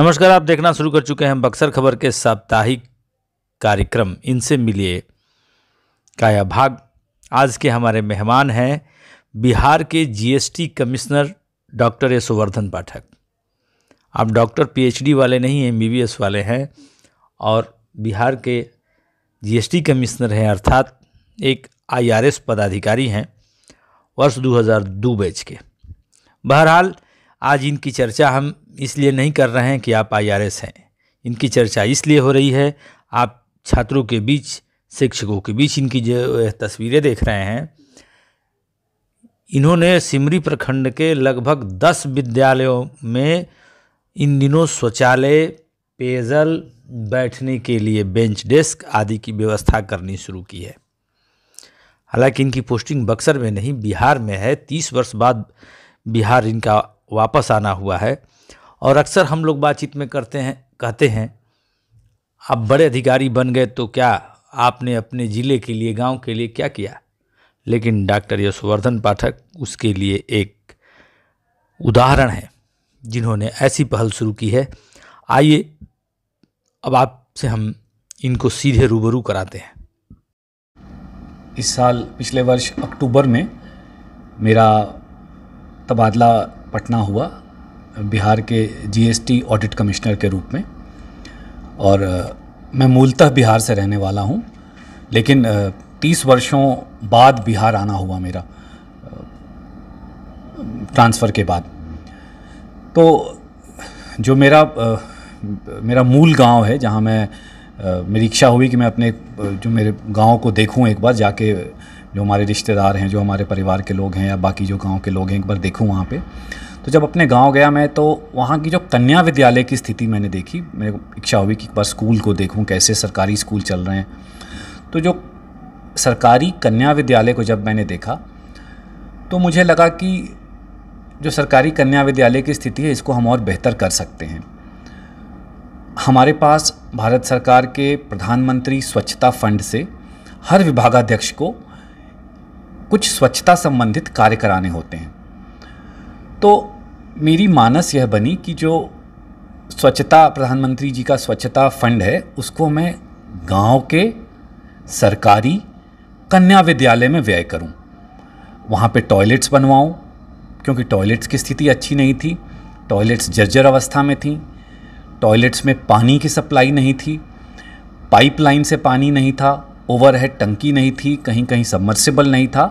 नमस्कार आप देखना शुरू कर चुके हैं बक्सर खबर के साप्ताहिक कार्यक्रम इनसे मिलिए काया भाग आज के हमारे मेहमान हैं बिहार के GST commissioner doctor Yashovardhan Pathak आप डॉक्टर पीएचडी वाले नहीं हैं एमबीबीएस वाले हैं और बिहार के जीएसटी कमिश्नर हैं अर्थात एक आईआरएस पदाधिकारी हैं वर्ष 2002 बैच के बहरहाल आज इनकी चर्चा हम इसलिए नहीं कर रहे हैं कि आप आईआरएस हैं इनकी चर्चा इसलिए हो रही है आप छात्रों के बीच शिक्षकों के बीच इनकी जो तस्वीरें देख रहे हैं इन्होंने सिमरी प्रखंड के लगभग दस विद्यालयों में इन दिनों शौचालय पेयजल बैठने के लिए बेंच डेस्क आदि की व्यवस्था करनी शुरू की है हालांकि इनकी पोस्टिंग बक्सर में नहीं बिहार में है तीस वर्ष बाद बिहार इनका वापस आना हुआ है और अक्सर हम लोग बातचीत में करते हैं कहते हैं आप बड़े अधिकारी बन गए तो क्या आपने अपने ज़िले के लिए गांव के लिए क्या किया लेकिन डॉक्टर यशवर्धन पाठक उसके लिए एक उदाहरण है जिन्होंने ऐसी पहल शुरू की है आइए अब आपसे हम इनको सीधे रूबरू कराते हैं इस साल पिछले वर्ष अक्टूबर में मेरा तबादला पटना हुआ बिहार के जीएसटी ऑडिट कमिश्नर के रूप में और मैं मूलतः बिहार से रहने वाला हूँ लेकिन तीस वर्षों बाद बिहार आना हुआ मेरा ट्रांसफ़र के बाद तो जो मेरा मेरा मूल गांव है जहाँ मैं मेरी इच्छा हुई कि मैं अपने जो मेरे गांव को देखूं एक बार जाके जो हमारे रिश्तेदार हैं जो हमारे परिवार के लोग हैं या बाकी जो गाँव के लोग हैं एक बार देखूँ वहाँ पर तो जब अपने गांव गया मैं तो वहाँ की जो कन्या विद्यालय की स्थिति मैंने देखी मेरे को इच्छा हुई कि एक बार स्कूल को देखूँ कैसे सरकारी स्कूल चल रहे हैं तो जो सरकारी कन्या विद्यालय को जब मैंने देखा तो मुझे लगा कि जो सरकारी कन्या विद्यालय की स्थिति है इसको हम और बेहतर कर सकते हैं हमारे पास भारत सरकार के प्रधानमंत्री स्वच्छता फंड से हर विभागाध्यक्ष को कुछ स्वच्छता संबंधित कार्य कराने होते हैं तो मेरी मानस यह बनी कि जो स्वच्छता प्रधानमंत्री जी का स्वच्छता फंड है उसको मैं गांव के सरकारी कन्या विद्यालय में व्यय करूं वहाँ पे टॉयलेट्स बनवाऊं क्योंकि टॉयलेट्स की स्थिति अच्छी नहीं थी टॉयलेट्स जर्जर अवस्था में थी टॉयलेट्स में पानी की सप्लाई नहीं थी पाइपलाइन से पानी नहीं था ओवरहेड टंकी नहीं थी कहीं कहीं सबमर्सिबल नहीं था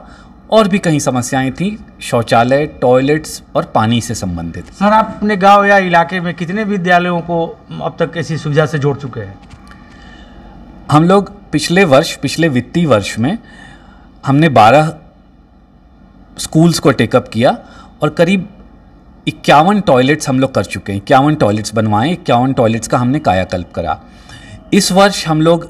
और भी कहीं समस्याएं थी शौचालय टॉयलेट्स और पानी से संबंधित सर आप अपने गांव या इलाके में कितने विद्यालयों को अब तक ऐसी सुविधा से जोड़ चुके हैं हम लोग पिछले वर्ष पिछले वित्तीय वर्ष में हमने 12 स्कूल्स को टेकअप किया और करीब इक्यावन टॉयलेट्स हम लोग कर चुके हैं इक्यावन टॉयलेट्स बनवाएं इक्यावन टॉयलेट्स का हमने कायाकल्प करा इस वर्ष हम लोग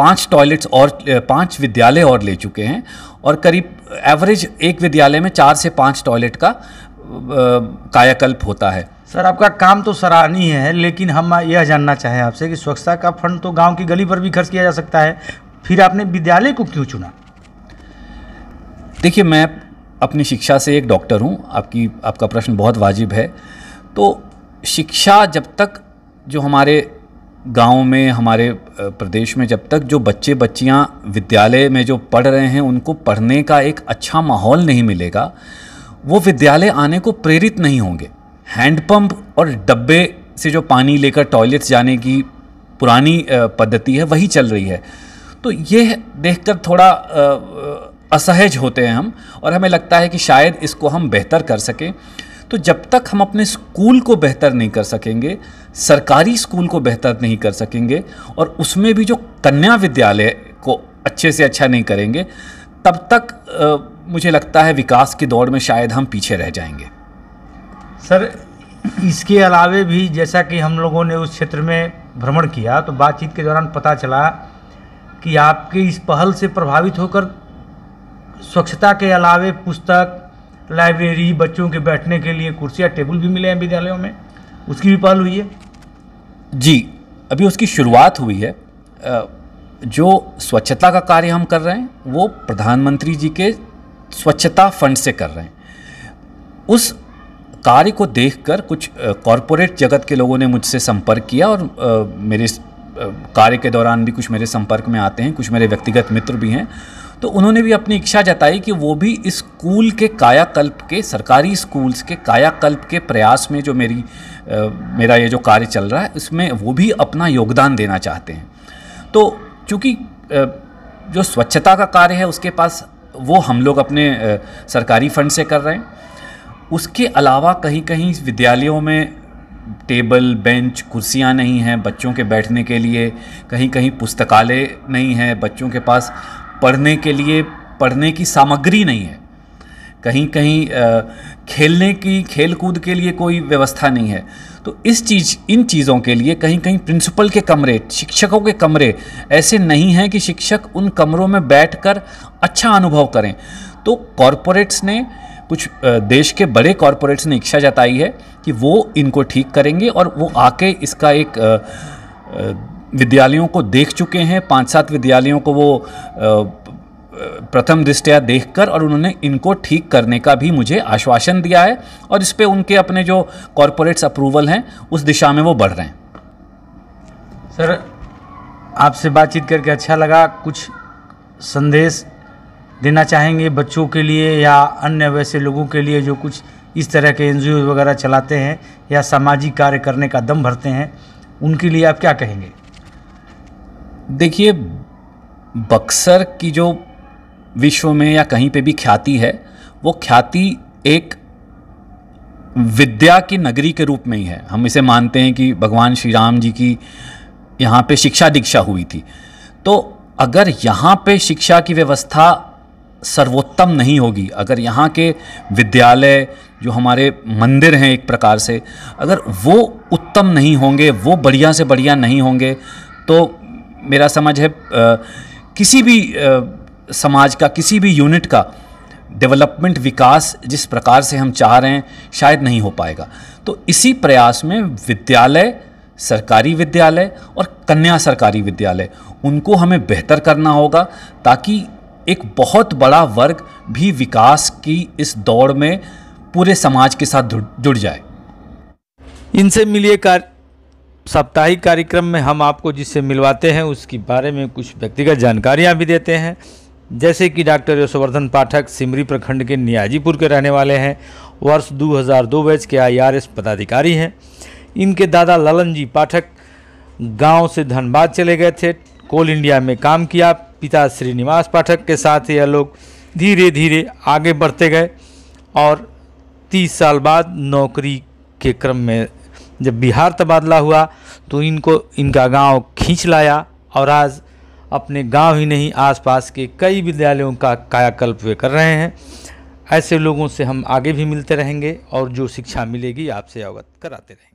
पाँच टॉयलेट्स और पाँच विद्यालय और ले चुके हैं और करीब एवरेज एक विद्यालय में चार से पाँच टॉयलेट का कायाकल्प होता है सर आपका काम तो सराहनीय है लेकिन हम यह जानना चाहें आपसे कि स्वच्छता का फंड तो गांव की गली पर भी खर्च किया जा सकता है फिर आपने विद्यालय को क्यों चुना देखिए मैं अपनी शिक्षा से एक डॉक्टर हूँ आपकी आपका प्रश्न बहुत वाजिब है तो शिक्षा जब तक जो हमारे गाँव में हमारे प्रदेश में जब तक जो बच्चे बच्चियाँ विद्यालय में जो पढ़ रहे हैं उनको पढ़ने का एक अच्छा माहौल नहीं मिलेगा वो विद्यालय आने को प्रेरित नहीं होंगे हैंडपम्प और डब्बे से जो पानी लेकर टॉयलेट्स जाने की पुरानी पद्धति है वही चल रही है तो ये देखकर थोड़ा असहज होते हैं हम और हमें लगता है कि शायद इसको हम बेहतर कर सकें तो जब तक हम अपने स्कूल को बेहतर नहीं कर सकेंगे सरकारी स्कूल को बेहतर नहीं कर सकेंगे और उसमें भी जो कन्या विद्यालय को अच्छे से अच्छा नहीं करेंगे तब तक आ, मुझे लगता है विकास की दौड़ में शायद हम पीछे रह जाएंगे सर इसके अलावे भी जैसा कि हम लोगों ने उस क्षेत्र में भ्रमण किया तो बातचीत के दौरान पता चला कि आपके इस पहल से प्रभावित होकर स्वच्छता के अलावे पुस्तक लाइब्रेरी बच्चों के बैठने के लिए कुर्सियाँ टेबल भी मिले हैं विद्यालयों में उसकी भी पहल हुई है जी अभी उसकी शुरुआत हुई है जो स्वच्छता का कार्य हम कर रहे हैं वो प्रधानमंत्री जी के स्वच्छता फंड से कर रहे हैं उस कार्य को देखकर कुछ कॉरपोरेट जगत के लोगों ने मुझसे संपर्क किया और मेरे कार्य के दौरान भी कुछ मेरे संपर्क में आते हैं कुछ मेरे व्यक्तिगत मित्र भी हैं तो उन्होंने भी अपनी इच्छा जताई कि वो भी इस स्कूल के कायाकल्प के सरकारी स्कूल्स के कायाकल्प के प्रयास में जो मेरी आ, मेरा ये जो कार्य चल रहा है इसमें वो भी अपना योगदान देना चाहते हैं तो चूँकि जो स्वच्छता का कार्य है उसके पास वो हम लोग अपने आ, सरकारी फंड से कर रहे हैं उसके अलावा कहीं कहीं विद्यालयों में टेबल बेंच कुर्सियाँ नहीं हैं बच्चों के बैठने के लिए कहीं कहीं पुस्तकालय नहीं हैं बच्चों के पास पढ़ने के लिए पढ़ने की सामग्री नहीं है कहीं कहीं खेलने की खेल कूद के लिए कोई व्यवस्था नहीं है तो इस चीज़ इन चीज़ों के लिए कहीं कहीं प्रिंसिपल के कमरे शिक्षकों के कमरे ऐसे नहीं हैं कि शिक्षक उन कमरों में बैठकर अच्छा अनुभव करें तो कॉरपोरेट्स ने कुछ देश के बड़े कॉरपोरेट्स ने इच्छा जताई है कि वो इनको ठीक करेंगे और वो आके इसका एक विद्यालयों को देख चुके हैं पांच सात विद्यालयों को वो प्रथम दृष्टया देखकर और उन्होंने इनको ठीक करने का भी मुझे आश्वासन दिया है और इस पर उनके अपने जो कॉरपोरेट्स अप्रूवल हैं उस दिशा में वो बढ़ रहे हैं सर आपसे बातचीत करके अच्छा लगा कुछ संदेश देना चाहेंगे बच्चों के लिए या अन्य वैसे लोगों के लिए जो कुछ इस तरह के एन वगैरह चलाते हैं या सामाजिक कार्य करने का दम भरते हैं उनके लिए आप क्या कहेंगे देखिए बक्सर की जो विश्व में या कहीं पे भी ख्याति है वो ख्याति एक विद्या की नगरी के रूप में ही है हम इसे मानते हैं कि भगवान श्री राम जी की यहाँ पे शिक्षा दीक्षा हुई थी तो अगर यहाँ पे शिक्षा की व्यवस्था सर्वोत्तम नहीं होगी अगर यहाँ के विद्यालय जो हमारे मंदिर हैं एक प्रकार से अगर वो उत्तम नहीं होंगे वो बढ़िया से बढ़िया नहीं होंगे तो मेरा समझ है किसी भी समाज का किसी भी यूनिट का डेवलपमेंट विकास जिस प्रकार से हम चाह रहे हैं शायद नहीं हो पाएगा तो इसी प्रयास में विद्यालय सरकारी विद्यालय और कन्या सरकारी विद्यालय उनको हमें बेहतर करना होगा ताकि एक बहुत बड़ा वर्ग भी विकास की इस दौड़ में पूरे समाज के साथ जुड़ जाए इनसे मिलिए कार साप्ताहिक कार्यक्रम में हम आपको जिससे मिलवाते हैं उसके बारे में कुछ व्यक्तिगत जानकारियाँ भी देते हैं जैसे कि डॉक्टर यशोवर्धन पाठक सिमरी प्रखंड के नियाजीपुर के रहने वाले हैं वर्ष 2002 बैच के आईआरएस पदाधिकारी हैं इनके दादा ललन जी पाठक गांव से धनबाद चले गए थे कोल इंडिया में काम किया पिता श्रीनिवास पाठक के साथ यह लोग धीरे धीरे आगे बढ़ते गए और 30 साल बाद नौकरी के क्रम में जब बिहार तबादला हुआ तो इनको इनका गांव खींच लाया और आज अपने गांव ही नहीं आसपास के कई विद्यालयों का कायाकल्प वे कर रहे हैं ऐसे लोगों से हम आगे भी मिलते रहेंगे और जो शिक्षा मिलेगी आपसे अवगत कराते रहेंगे